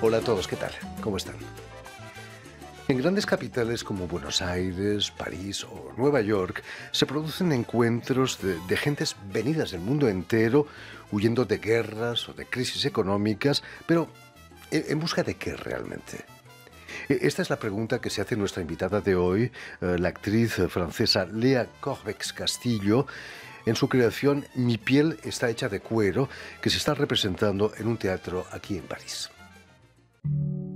Hola a todos, ¿qué tal? ¿Cómo están? En grandes capitales como Buenos Aires, París o Nueva York se producen encuentros de, gentes venidas del mundo entero huyendo de guerras o de crisis económicas, pero ¿en, busca de qué realmente? E, esta es la pregunta que se hace nuestra invitada de hoy, eh, la actriz francesa Lea Corbex Castillo, en su creación Mi piel está hecha de cuero, que se está representando en un teatro aquí en París. you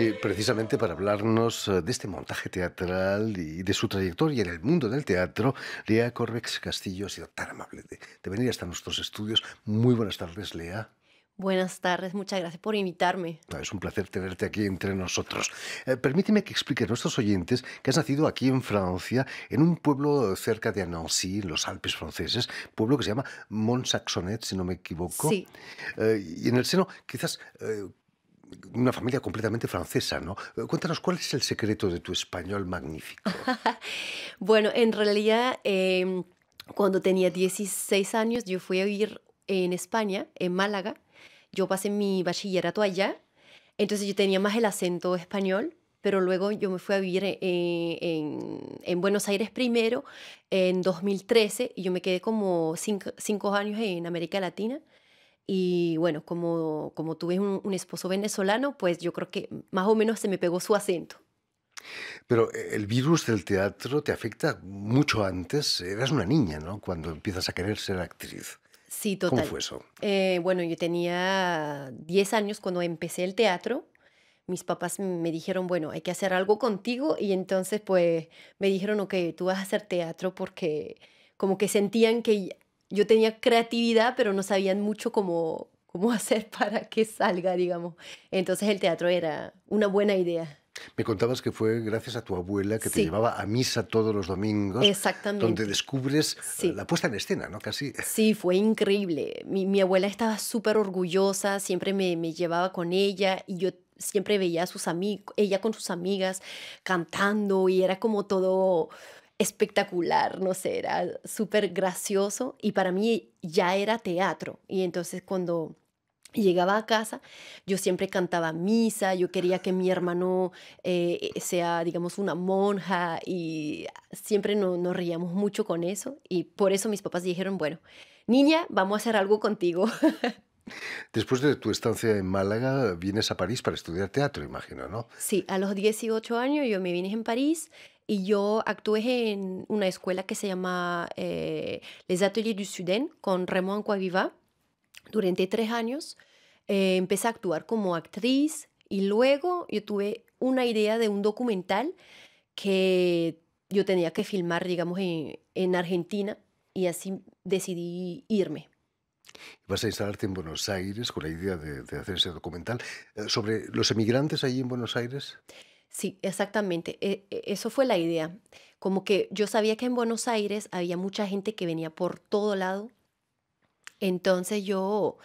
Eh, precisamente para hablarnos eh, de este montaje teatral y de su trayectoria en el mundo del teatro, Lea Corbex Castillo ha sido tan amable de, venir hasta nuestros estudios. Muy buenas tardes, Lea. Buenas tardes, muchas gracias por invitarme. es un placer tenerte aquí entre nosotros. Eh, permíteme que explique a nuestros oyentes que has nacido aquí en Francia, en un pueblo cerca de Annecy, en los Alpes franceses, pueblo que se llama Montsaxonet, si no me equivoco. Sí. y en el seno, quizás, una familia completamente francesa, ¿no? Eh, cuéntanos, ¿cuál es el secreto de tu español magnífico? bueno, en realidad, em, cuando tenía 16 años, yo fui a vivir en España, en Málaga. Yo pasé mi bachillerato allá, entonces yo tenía más el acento español, pero luego yo me fui a vivir eh, en, Buenos Aires primero, en 2013, y yo me quedé como cinco años en América Latina. Y bueno, como, como tuve un, esposo venezolano, pues yo creo que más o menos se me pegó su acento. Pero eh, el virus del teatro te afecta mucho antes. Eras una niña, ¿no? Cuando empiezas a querer ser actriz. Sí, total. ¿Cómo fue eso? Eh, bueno, yo tenía 10 años cuando empecé el teatro. Mis papás me dijeron, bueno, hay que hacer algo contigo. Y entonces, pues, me dijeron, ok, tú vas a hacer teatro porque como que sentían que yo tenía creatividad, pero no sabían mucho cómo, cómo hacer para que salga, digamos. Entonces el teatro era una buena idea. Me contabas que fue gracias a tu abuela que te llevaba a misa todos los domingos. Exactamente. Donde descubres eh, la puesta en escena, ¿no? Casi. Sí, fue increíble. Mi, mi abuela estaba súper orgullosa, siempre me, me, llevaba con ella y yo siempre veía a sus amigos, ella con sus amigas cantando y era como todo espectacular, no sé, era súper gracioso y para mí ya era teatro. Y entonces cuando llegaba a casa, yo siempre cantaba misa, yo quería que mi hermano eh, sea, digamos, una monja y siempre nos reíamos mucho con eso y por eso mis papás dijeron, bueno, niña, vamos a hacer algo contigo. Después de tu estancia en Málaga, vienes a París para estudiar teatro, imagino, ¿no? Sí, a los 18 años yo me vine en París y yo actué en una escuela que se llama eh, Les Ateliers du Suden con Raymond Coaviva durante tres años. Eh, empecé a actuar como actriz y luego yo tuve una idea de un documental que yo tenía que filmar, digamos, en, Argentina y así decidí irme. Vas a instalarte en Buenos Aires con la idea de, de hacer ese documental eh, sobre los emigrantes allí en Buenos Aires. Sí, exactamente. E, e, eso fue la idea. Como que yo sabía que en Buenos Aires había mucha gente que venía por todo lado. Entonces yo,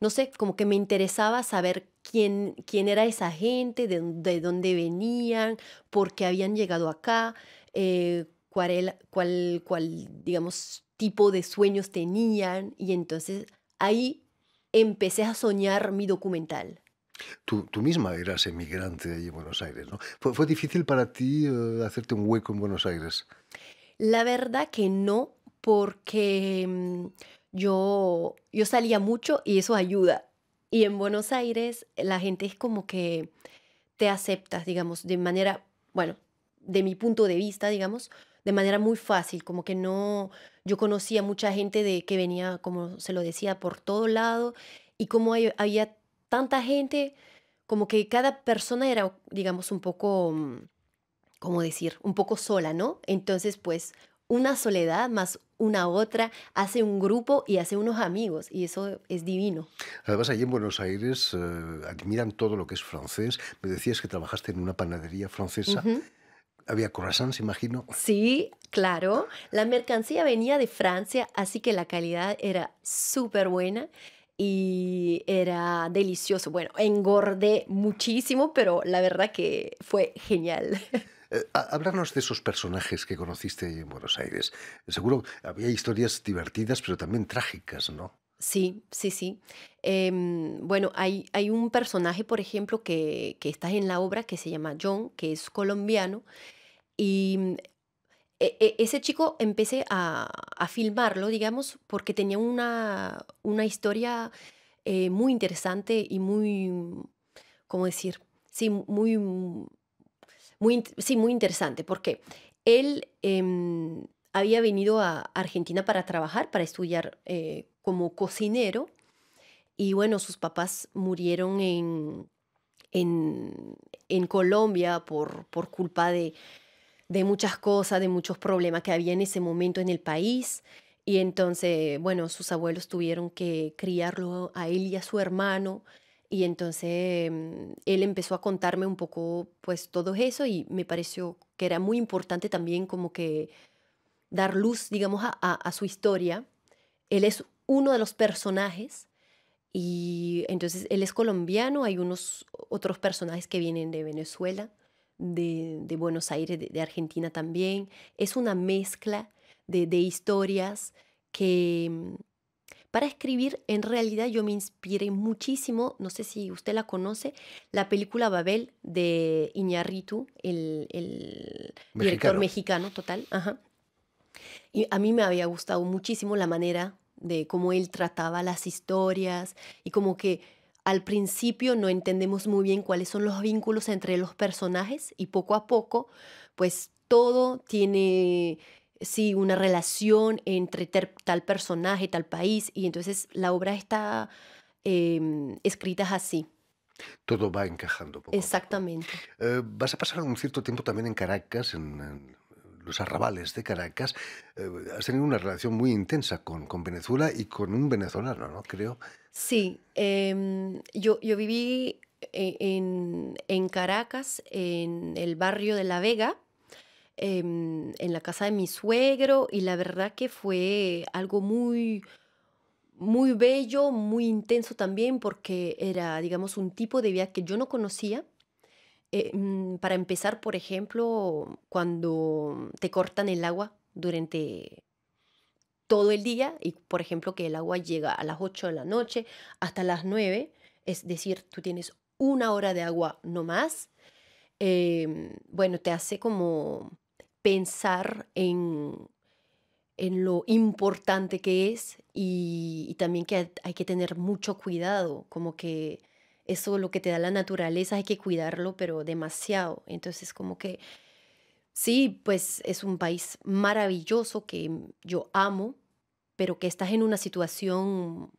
no sé, como que me interesaba saber quién, quién era esa gente, de, dónde venían, por qué habían llegado acá, eh, cuál, digamos, tipo de sueños tenían. Y entonces ahí empecé a soñar mi documental. Tú, misma eras emigrante allí en Buenos Aires, ¿no? ¿Fue, difícil para ti eh, hacerte un hueco en Buenos Aires? La verdad que no, porque mm, yo, yo salía mucho y eso ayuda. Y en Buenos Aires la gente es como que te aceptas, digamos, de manera, bueno, de mi punto de vista, digamos, de manera muy fácil, como que no, yo conocía mucha gente de que venía, como se lo decía, por todo lado y como había tanta gente, como que cada persona era, digamos, un poco, mm, ¿cómo decir? Un poco sola, ¿no? Entonces, pues, una soledad más una otra hace un grupo y hace unos amigos, y eso es divino. Además, allí en Buenos Aires eh, admiran todo lo que es francés. Me decías que trabajaste en una panadería francesa. había Había croissants, imagino. Sí, claro. La mercancía venía de Francia, así que la calidad era súper buena y era delicioso. Bueno, engordé muchísimo, pero la verdad que fue genial. Eh, hablarnos de esos personajes que conociste en Buenos Aires. Seguro había historias divertidas, pero también trágicas, ¿no? Sí, sí, sí. Em, bueno, hay, hay, un personaje, por ejemplo, que, que está en la obra que se llama John, que es colombiano, y e, e, ese chico empecé a, filmarlo, digamos, porque tenía una, historia eh, muy interesante y muy, mm, ¿cómo decir? Sí, muy, mm, sí, muy interesante, porque él em, había venido a Argentina para trabajar, para estudiar eh, como cocinero, y bueno, sus papás murieron en, Colombia por culpa de de muchas cosas, de muchos problemas que había en ese momento en el país. Y entonces, bueno, sus abuelos tuvieron que criarlo a él y a su hermano. Y entonces mm, él empezó a contarme un poco, pues, todo eso y me pareció que era muy importante también como que dar luz, digamos, a, su historia. Él es uno de los personajes y entonces él es colombiano, hay unos otros personajes que vienen de Venezuela de, Buenos Aires, de, Argentina también. Es una mezcla de, historias que mm, para escribir en realidad yo me inspiré muchísimo, no sé si usted la conoce, la película Babel de Iñarritu, el, el director mexicano total. Ajá. Y a mí me había gustado muchísimo la manera de cómo él trataba las historias y como que al principio no entendemos muy bien cuáles son los vínculos entre los personajes y poco a poco, pues todo tiene sí, una relación entre tal personaje, tal país, y entonces la obra está em, escrita así. Todo va encajando. Exactamente. Eh, vas a pasar un cierto tiempo también en Caracas, en los arrabales de Caracas, eh, has tenido una relación muy intensa con, Venezuela y con un venezolano, ¿no? Creo. Sí, em, yo, viví eh, en, Caracas, en el barrio de La Vega, em, en la casa de mi suegro, y la verdad que fue algo muy, muy bello, muy intenso también, porque era, digamos, un tipo de vida que yo no conocía eh, mm, para empezar, por ejemplo, cuando te cortan el agua durante todo el día y, por ejemplo, que el agua llega a las 8 de la noche hasta las 9, es decir, tú tienes una hora de agua no más, em, bueno, te hace como pensar en, lo importante que es y también que hay que tener mucho cuidado, como que eso lo que te da la naturaleza hay que cuidarlo, pero demasiado. Entonces como que sí, pues es un país maravilloso que yo amo, pero que estás en una situación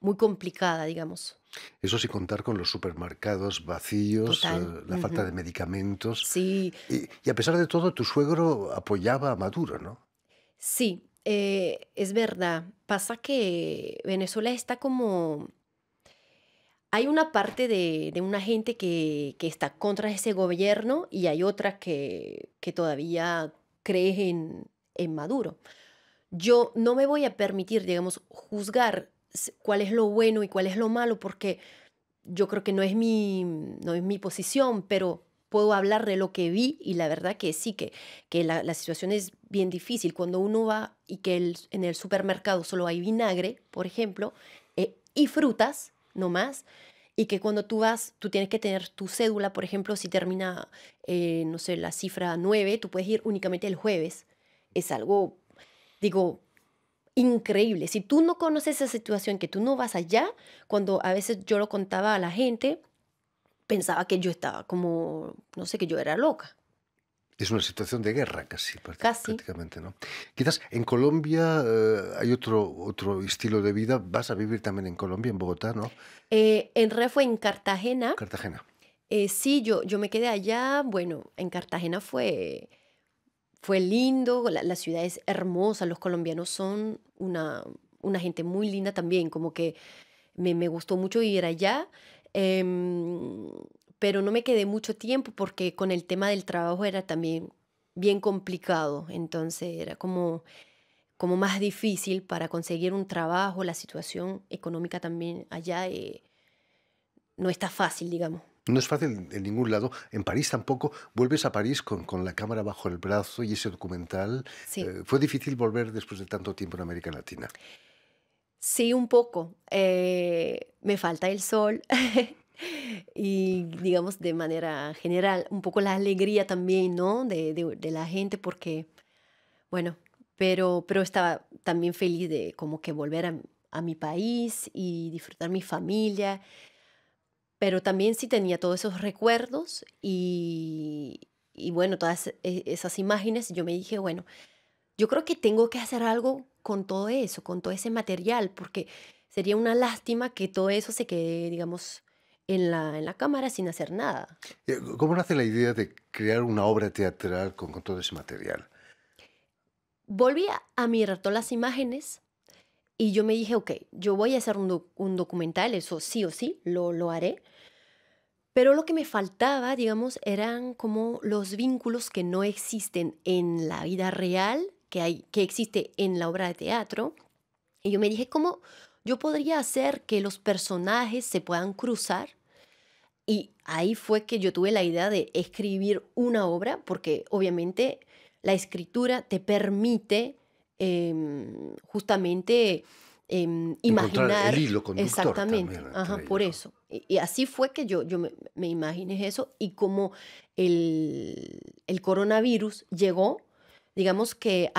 muy complicada, digamos. Eso sí, contar con los supermercados vacíos, eh, la falta de medicamentos. Sí. Y, a pesar de todo, tu suegro apoyaba a Maduro, ¿no? Sí, eh, es verdad. Pasa que Venezuela está como hay una parte de, una gente que, está contra ese gobierno y hay otra que, todavía cree en, Maduro. Yo no me voy a permitir, digamos, juzgar cuál es lo bueno y cuál es lo malo, porque yo creo que no es mi, no es mi posición, pero puedo hablar de lo que vi y la verdad que sí, que, que la, situación es bien difícil. Cuando uno va y que en el supermercado solo hay vinagre, por ejemplo, eh, y frutas, no más. Y que cuando tú vas, tú tienes que tener tu cédula, por ejemplo, si termina, eh, no sé, la cifra 9, tú puedes ir únicamente el jueves. Es algo, digo, increíble. Si tú no conoces esa situación, que tú no vas allá, cuando a veces yo lo contaba a la gente, pensaba que yo estaba como, no sé, que yo era loca. Es una situación de guerra casi, prácticamente, ¿no? Quizás en Colombia eh, hay otro, otro estilo de vida. Vas a vivir también en Colombia, en Bogotá, ¿no? Eh, en en fue en Cartagena. Cartagena. Eh, sí, yo, yo me quedé allá. Bueno, en Cartagena fue, fue lindo. La, ciudad es hermosa. Los colombianos son una, una gente muy linda también. Como que me, gustó mucho vivir allá. Em, pero no me quedé mucho tiempo porque con el tema del trabajo era también bien complicado, entonces era como, como más difícil para conseguir un trabajo, la situación económica también allá eh, no está fácil, digamos. No es fácil en ningún lado, en París tampoco, vuelves a París con, la cámara bajo el brazo y ese documental. Eh, ¿Fue difícil volver después de tanto tiempo en América Latina? Sí, un poco. Eh, me falta el sol, y digamos de manera general, un poco la alegría también, ¿no? De, de, la gente porque, bueno, pero, pero estaba también feliz de como que volver a, mi país y disfrutar mi familia, pero también sí tenía todos esos recuerdos y, y bueno, todas e, esas imágenes, yo me dije, bueno, yo creo que tengo que hacer algo con todo eso, con todo ese material, porque sería una lástima que todo eso se quede, digamos, en la, cámara sin hacer nada. Eh, ¿Cómo nace la idea de crear una obra teatral con, todo ese material? Volví a mirar todas las imágenes y yo me dije, ok, yo voy a hacer un, documental, eso sí o sí, lo, haré. Pero lo que me faltaba, digamos, eran como los vínculos que no existen en la vida real, que, hay, que existe en la obra de teatro. Y yo me dije, ¿cómo, yo podría hacer que los personajes se puedan cruzar. Y ahí fue que yo tuve la idea de escribir una obra, porque obviamente la escritura te permite em, justamente eh, imaginar el exactamente por eso y, así fue que yo, yo me, imaginé eso y como el, coronavirus llegó digamos que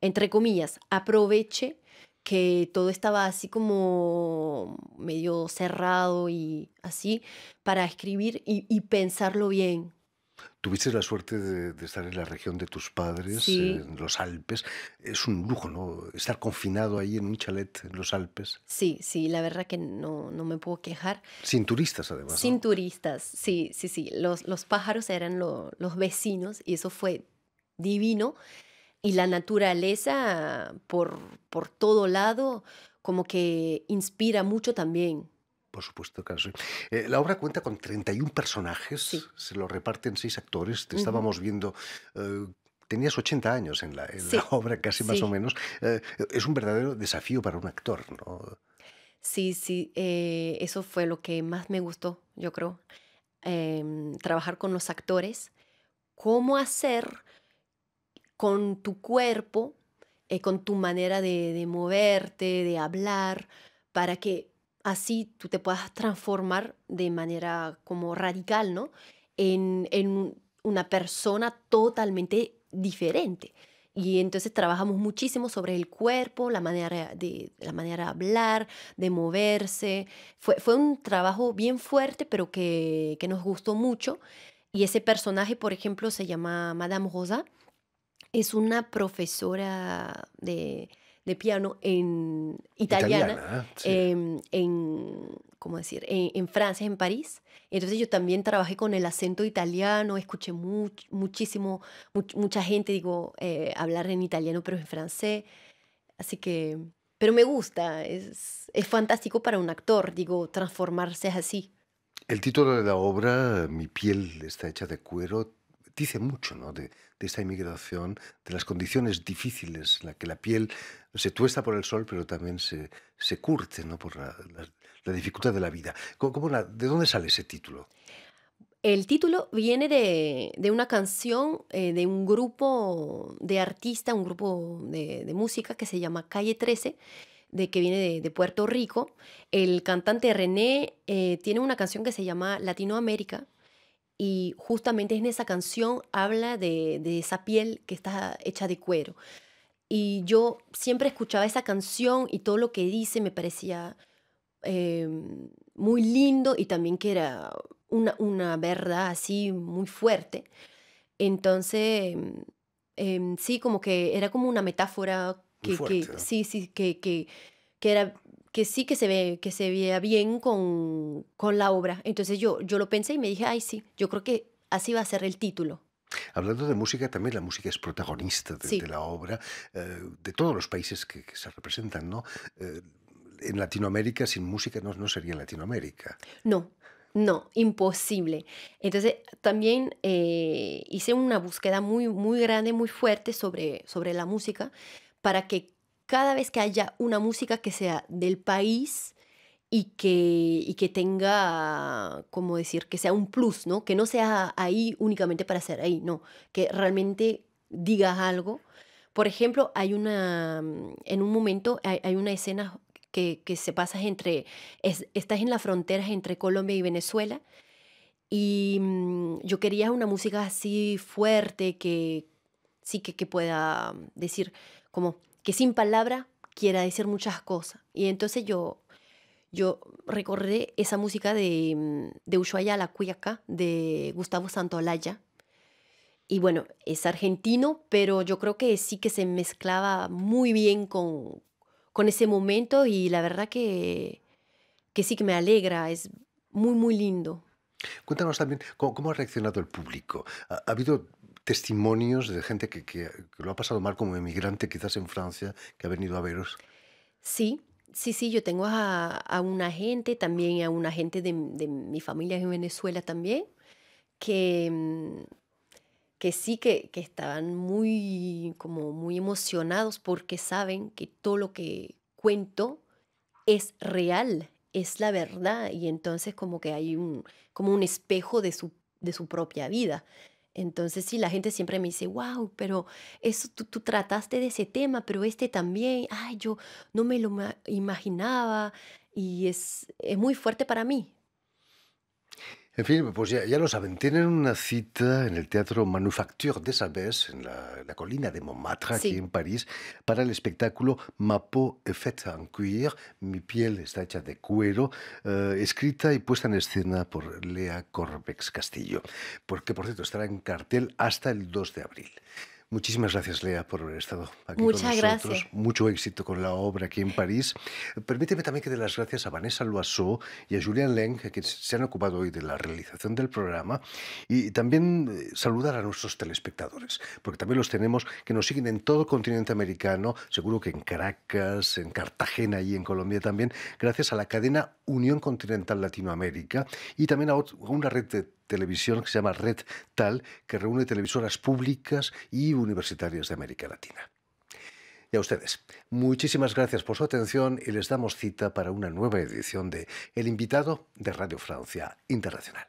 entre comillas aproveche que todo estaba así como medio cerrado y así, para escribir y, pensarlo bien. Tuviste la suerte de, estar en la región de tus padres, en los Alpes. Es un lujo, ¿no? Estar confinado ahí en un chalet en los Alpes. Sí, sí, la verdad que no, no me puedo quejar. Sin turistas, además. Sin turistas, sí, sí, sí. Los, los pájaros eran los vecinos y eso fue divino y la naturaleza por, por todo lado como que inspira mucho también. Por supuesto, Carlos. Eh, la obra cuenta con 31 personajes, se lo reparten seis actores, te estábamos viendo... Eh, tenías 80 años en la, obra, casi más o menos. Eh, es un verdadero desafío para un actor, ¿no? Sí, sí, eso fue lo que más me gustó, yo creo. Em, trabajar con los actores, cómo hacer con tu cuerpo, eh, con tu manera de, de moverte, de hablar, para que así tú te puedas transformar de manera como radical, ¿no? En, una persona totalmente diferente. Y entonces trabajamos muchísimo sobre el cuerpo, la manera de, la manera hablar, de moverse. Fue, un trabajo bien fuerte, pero que, que nos gustó mucho. Y ese personaje, por ejemplo, se llama Madame Rosa es una profesora de, piano en italiana, ah, em, en, En, Francia, en París. Entonces yo también trabajé con el acento italiano, escuché muchísimo, mucha gente, digo, eh, hablar en italiano, pero en francés. Así que, pero me gusta, es, es fantástico para un actor, digo, transformarse así. El título de la obra, Mi piel está hecha de cuero, dice mucho ¿no? de, esta inmigración, de las condiciones difíciles en las que la piel se tuesta por el sol, pero también se, se curte ¿no? por la, dificultad de la vida. ¿Cómo, ¿De dónde sale ese título? El título viene de, de una canción eh, de un grupo de artista, un grupo de, música que se llama Calle 13, de, que viene de, Puerto Rico. El cantante René eh, tiene una canción que se llama Latinoamérica, y justamente en esa canción habla de, esa piel que está hecha de cuero. Y yo siempre escuchaba esa canción y todo lo que dice me parecía eh, muy lindo y también que era una, una verdad así muy fuerte. Entonces, em, sí, como que era como una metáfora que, sí, sí, que, que, era que sí que se ve que se vea bien con, con, la obra. Entonces yo, yo lo pensé y me dije, ay sí, yo creo que así va a ser el título. Hablando de música, también la música es protagonista de, la obra, eh, de todos los países que, se representan, ¿no? Eh, en Latinoamérica sin música no, no sería Latinoamérica. No, no, imposible. Entonces, también eh, hice una búsqueda muy, muy grande, muy fuerte sobre, sobre la música para que cada vez que haya una música que sea del país y que, que tenga, como decir, que sea un plus, ¿no? Que no sea ahí únicamente para ser ahí, no, que realmente diga algo. Por ejemplo, hay una, mm, en un momento hay, una escena que, se pasa entre, estás en las fronteras entre Colombia y Venezuela y mm, yo quería una música así fuerte que sí que, que pueda decir como que sin palabra quiera decir muchas cosas. Y entonces yo, yo recordé esa música de, mm, de Ushuaia la Cuyaca, de Gustavo Santolaya. Y bueno, es argentino, pero yo creo que sí que se mezclaba muy bien con, con ese momento y la verdad que, que sí que me alegra, es muy, muy lindo. Cuéntanos también cómo, ha reaccionado el público. ha habido testimonios de gente que, lo ha pasado mal como emigrante, quizás en Francia, que ha venido a veros. Sí, sí, sí, yo tengo a, una gente, también a una gente de, mi familia en Venezuela también, que, mm, que sí, que, que estaban muy, como muy emocionados porque saben que todo lo que cuento es real, es la verdad, y entonces como que hay un, como un espejo de su, de su propia vida. Entonces, sí, la gente siempre me dice, wow, pero eso tú, trataste de ese tema, pero este también, ay, yo no me lo imaginaba y es, es muy fuerte para mí. En fin, pues ya, lo saben, tienen una cita en el Teatro Manufacture de Sabes, en la, colina de Montmartre, aquí en París, para el espectáculo Ma peau est faite en cuir, mi piel está hecha de cuero, eh, escrita y puesta en escena por Lea Corbex Castillo, porque por cierto estará en cartel hasta el 2 de abril. Muchísimas gracias, Lea, por haber estado aquí Muchas con nosotros. Gracias. Mucho éxito con la obra aquí en París. Permíteme también que dé las gracias a Vanessa Loiseau y a Julian Leng, que se han ocupado hoy de la realización del programa, y también eh, saludar a nuestros telespectadores, porque también los tenemos que nos siguen en todo el continente americano, seguro que en Caracas, en Cartagena y en Colombia también, gracias a la cadena Unión Continental Latinoamérica y también a una red de televisión que se llama Red Tal, que reúne televisoras públicas y universitarias de América Latina. Y a ustedes, muchísimas gracias por su atención y les damos cita para una nueva edición de El invitado de Radio Francia Internacional.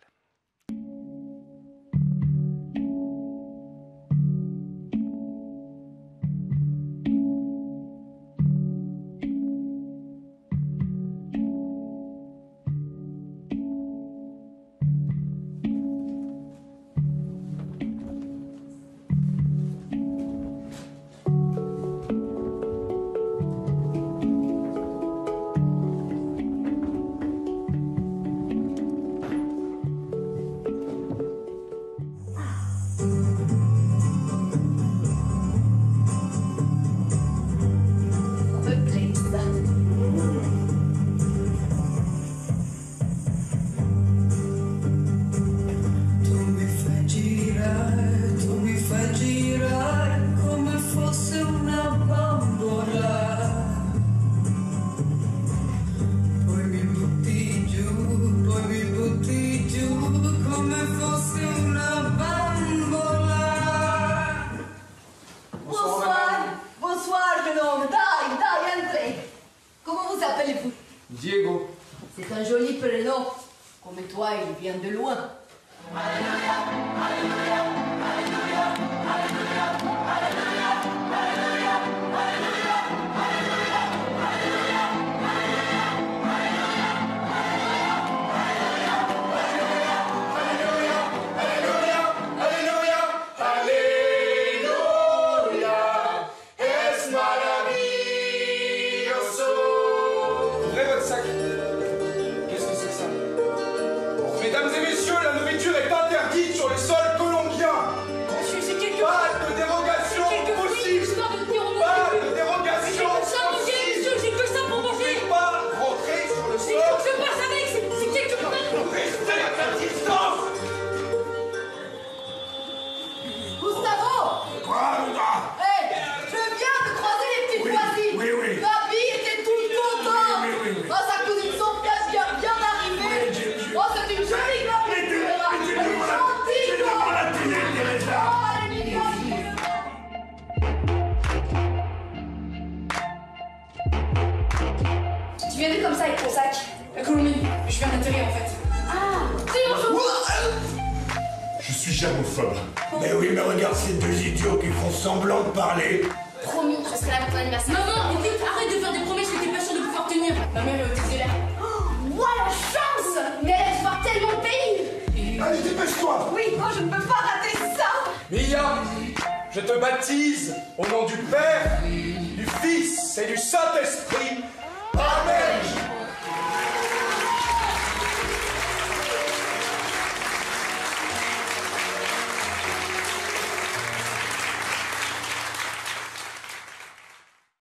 mais toi, il vient de loin. Alléluia, Alléluia, Alléluia, Alléluia. Mais oui, mais regarde ces deux idiots qui font semblant de parler. Promis, je serai là pour ton anniversaire. Maman, écoute, arrête de faire des promesses que t'es pas sûre de pouvoir tenir. Ma mère est au de Oh, la chance Mais elle va tellement de Allez, ah, dépêche-toi Oui, moi je ne peux pas rater ça Mia, je te baptise au nom du Père, du Fils et du Saint-Esprit